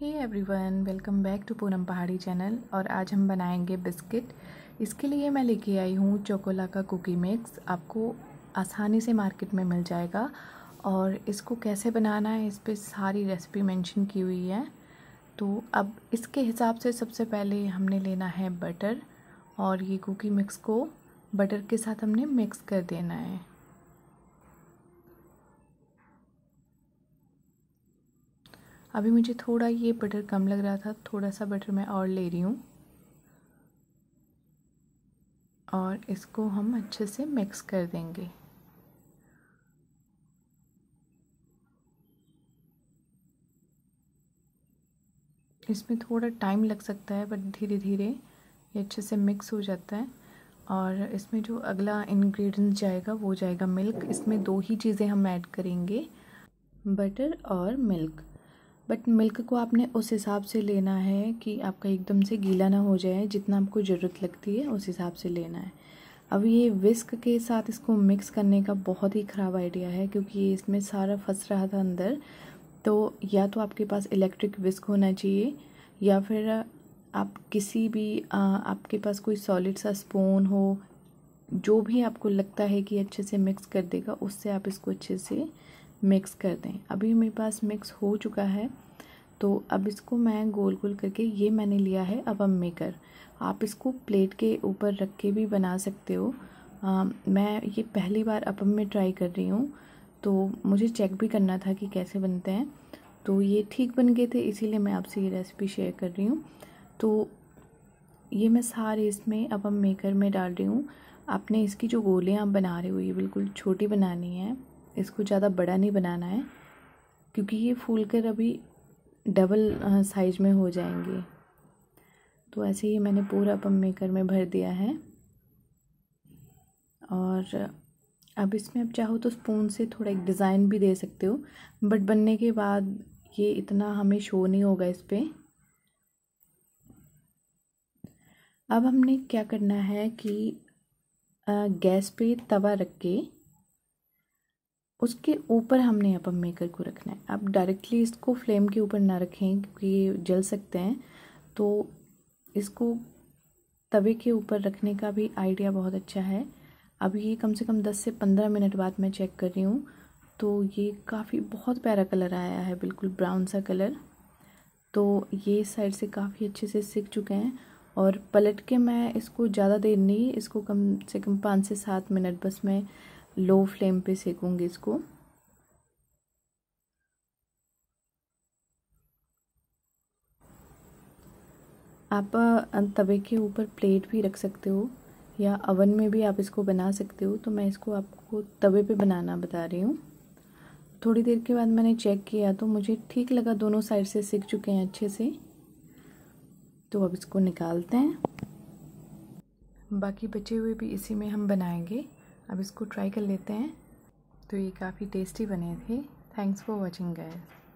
hey one welcome back to Poonam Pahadi channel और आज हम बनाएंगे बिस्किट इसके लिए मैं लेके आई हूँ चोकोला का कुकी मिक्स आपको आसानी से मार्केट में मिल जाएगा और इसको कैसे बनाना है इस पर सारी रेसिपी मेंशन की हुई है तो अब इसके हिसाब से सबसे पहले हमने लेना है बटर और ये कुकी मिक्स को बटर के साथ हमने मिक्स कर देना है अभी मुझे थोड़ा ये बटर कम लग रहा था थोड़ा सा बटर मैं और ले रही हूँ और इसको हम अच्छे से मिक्स कर देंगे इसमें थोड़ा टाइम लग सकता है बट धीरे धीरे ये अच्छे से मिक्स हो जाता है और इसमें जो अगला इन्ग्रीडियंट जाएगा वो जाएगा मिल्क इसमें दो ही चीज़ें हम ऐड करेंगे बटर और मिल्क बट मिल्क को आपने उस हिसाब से लेना है कि आपका एकदम से गीला ना हो जाए जितना आपको ज़रूरत लगती है उस हिसाब से लेना है अब ये विस्क के साथ इसको मिक्स करने का बहुत ही ख़राब आइडिया है क्योंकि ये इसमें सारा फंस रहा था अंदर तो या तो आपके पास इलेक्ट्रिक विस्क होना चाहिए या फिर आप किसी भी आ, आपके पास कोई सॉलिड सा स्पून हो जो भी आपको लगता है कि अच्छे से मिक्स कर देगा उससे आप इसको अच्छे से मिक्स कर दें अभी मेरे पास मिक्स हो चुका है तो अब इसको मैं गोल गोल करके ये मैंने लिया है अब हम मेकर आप इसको प्लेट के ऊपर रख के भी बना सकते हो आ, मैं ये पहली बार अपम में ट्राई कर रही हूँ तो मुझे चेक भी करना था कि कैसे बनते हैं तो ये ठीक बन गए थे इसीलिए मैं आपसे ये रेसिपी शेयर कर रही हूँ तो ये मैं सारे इसमें अपम मेकर में डाल रही हूँ आपने इसकी जो गोलियाँ आप बना रहे हो ये बिल्कुल छोटी बनानी है इसको ज़्यादा बड़ा नहीं बनाना है क्योंकि ये फूल कर अभी डबल साइज में हो जाएंगे तो ऐसे ही मैंने पूरा पम मेकर में भर दिया है और अब इसमें आप चाहो तो स्पून से थोड़ा एक डिज़ाइन भी दे सकते हो बट बनने के बाद ये इतना हमें शो नहीं होगा इस पर अब हमने क्या करना है कि गैस पे तवा रख के उसके ऊपर हमने अपम मेकर को रखना है आप डायरेक्टली इसको फ्लेम के ऊपर ना रखें क्योंकि ये जल सकते हैं तो इसको तवे के ऊपर रखने का भी आइडिया बहुत अच्छा है अब ये कम से कम दस से पंद्रह मिनट बाद मैं चेक कर रही हूँ तो ये काफ़ी बहुत प्यारा कलर आया है बिल्कुल ब्राउन सा कलर तो ये साइड से काफ़ी अच्छे से सीख चुके हैं और पलट के मैं इसको ज़्यादा देर नहीं इसको कम से कम पाँच से सात मिनट बस मैं लो फ्लेम पे सेकूंगी इसको आप तवे के ऊपर प्लेट भी रख सकते हो या अवन में भी आप इसको बना सकते हो तो मैं इसको आपको तवे पे बनाना बता रही हूँ थोड़ी देर के बाद मैंने चेक किया तो मुझे ठीक लगा दोनों साइड से सीख चुके हैं अच्छे से तो अब इसको निकालते हैं बाकी बचे हुए भी इसी में हम बनाएंगे अब इसको ट्राई कर लेते हैं तो ये काफ़ी टेस्टी बने थे थैंक्स फॉर वॉचिंग गाइस